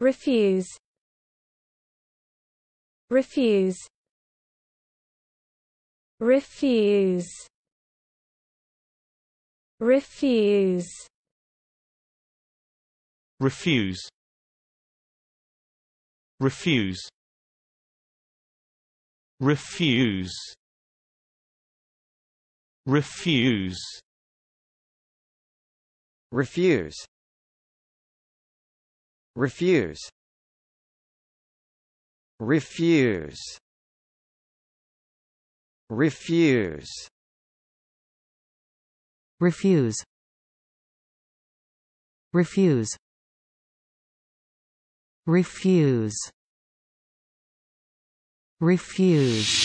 refuse refuse refuse refuse refuse refuse refuse refuse refuse Refuse Refuse Refuse Refuse Refuse Refuse Refuse